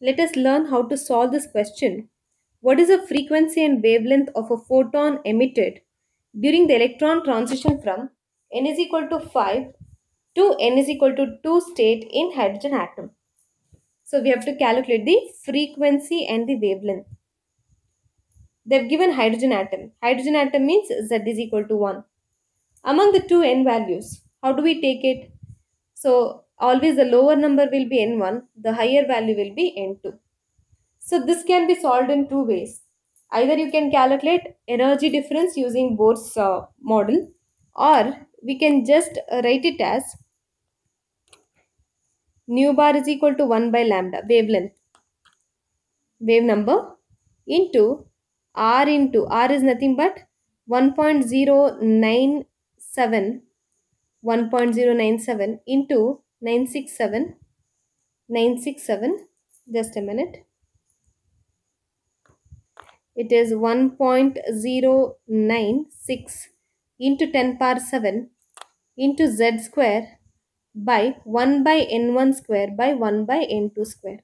Let us learn how to solve this question. What is the frequency and wavelength of a photon emitted during the electron transition from n is equal to 5 to n is equal to 2 state in hydrogen atom? So we have to calculate the frequency and the wavelength. They've given hydrogen atom. Hydrogen atom means Z is equal to 1. Among the two n values, how do we take it? So always the lower number will be n1, the higher value will be n2. So this can be solved in two ways. Either you can calculate energy difference using Bohr's uh, model or we can just write it as nu bar is equal to 1 by lambda wavelength wave number into r into r is nothing but 1.097 1.097 into 967 967 just a minute it is 1.096 into 10 power 7 into z square by 1 by n1 square by 1 by n2 square.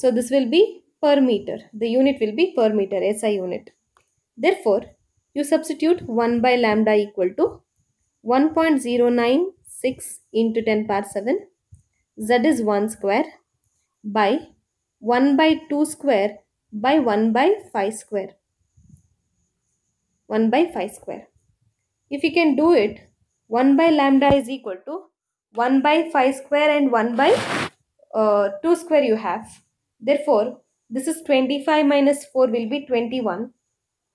So this will be per meter. The unit will be per meter SI unit. Therefore, you substitute 1 by lambda equal to 1.096 into 10 power 7 z is 1 square by 1 by 2 square by 1 by 5 square 1 by 5 square if you can do it 1 by lambda is equal to 1 by 5 square and 1 by uh, 2 square you have therefore this is 25 minus 4 will be 21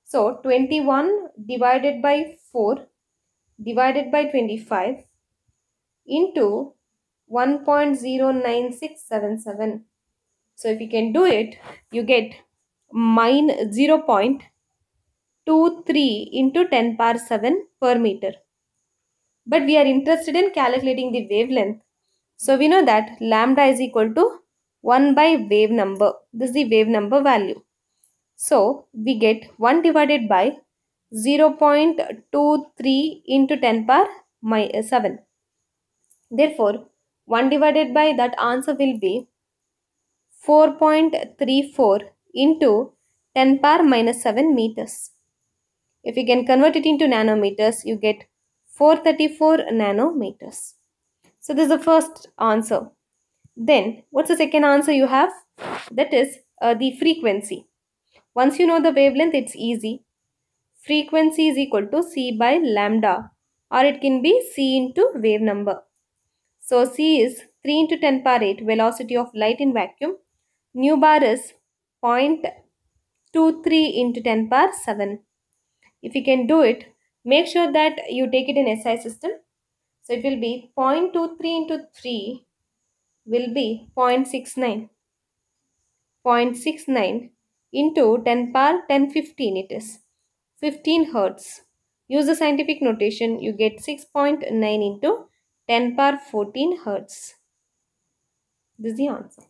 so 21 divided by 4 divided by 25 into 1.09677. So if you can do it, you get mine 0 0.23 into 10 power 7 per meter. But we are interested in calculating the wavelength. So we know that lambda is equal to 1 by wave number. This is the wave number value. So we get 1 divided by 0.23 into 10 power my, uh, 7. Therefore, 1 divided by that answer will be 4.34 into 10 power minus 7 meters. If you can convert it into nanometers, you get 434 nanometers. So this is the first answer. Then, what's the second answer you have? That is uh, the frequency. Once you know the wavelength, it's easy frequency is equal to C by lambda or it can be C into wave number. So C is 3 into 10 power 8 velocity of light in vacuum. Nu bar is 0.23 into 10 power 7. If you can do it, make sure that you take it in SI system. So it will be 0.23 into 3 will be 0.69. 0.69 into 10 power 1015 it is. 15 hertz. Use the scientific notation, you get 6.9 into 10 power 14 hertz. This is the answer.